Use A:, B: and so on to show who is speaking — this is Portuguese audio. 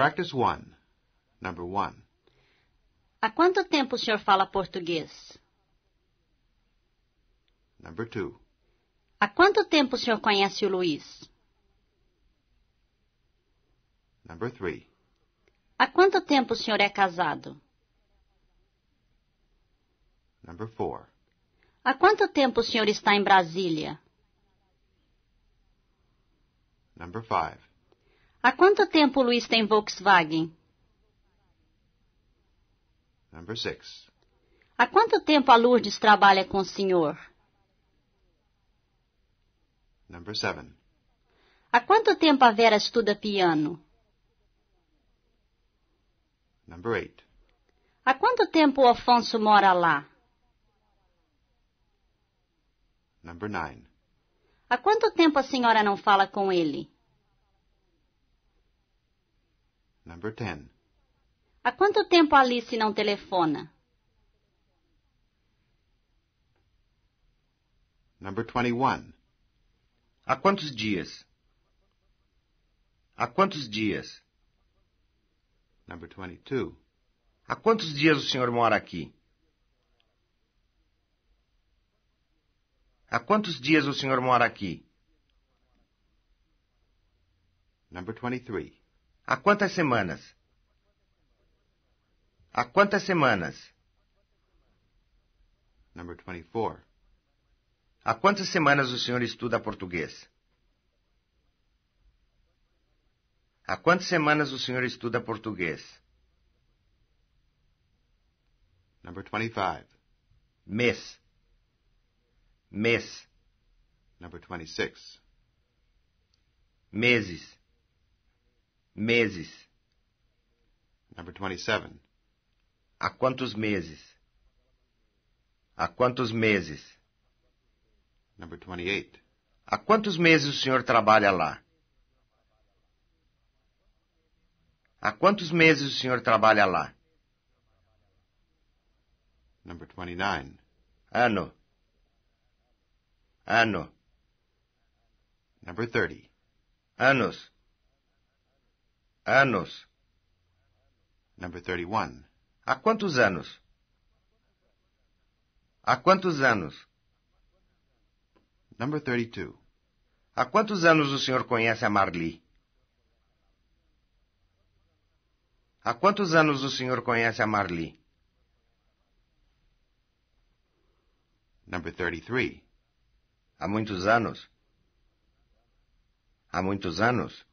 A: Practice 1. Number 1.
B: Há quanto tempo o senhor fala português? Number 2. Há quanto tempo o senhor conhece o Luiz? Number 3. Há quanto tempo o senhor é casado?
A: Number 4.
B: Há quanto tempo o senhor está em Brasília?
A: Number 5.
B: Há quanto tempo o Luiz tem Volkswagen?
A: Number six.
B: Há quanto tempo a Lourdes trabalha com o senhor?
A: Number seven.
B: Há quanto tempo a Vera estuda piano? Number eight. Há quanto tempo o Afonso mora lá?
A: Number nine.
B: Há quanto tempo a senhora não fala com ele? Number 10. Há quanto tempo Alice não telefona?
C: Number 21. Há quantos dias? Há quantos dias? Number 22. Há quantos dias o senhor mora aqui? Há quantos dias o senhor mora aqui? Number 23. Há quantas semanas? Há quantas semanas? Number 24. Há quantas semanas o senhor estuda português? Há quantas semanas o senhor estuda português? Number 25. Mês. Mês. Number 26. Meses. Meses. Number 27. Há quantos meses? Há quantos meses? Number 28. Há quantos meses o senhor trabalha lá? Há quantos meses o senhor trabalha lá? Number 29. Ano. Ano. Number 30. Anos. Anos. Number 31. Há quantos anos? Há quantos anos? Number 32. Há quantos anos o senhor conhece a Marli? Há quantos anos o senhor conhece a Marli? Number 33. Há muitos
B: anos. Há muitos anos.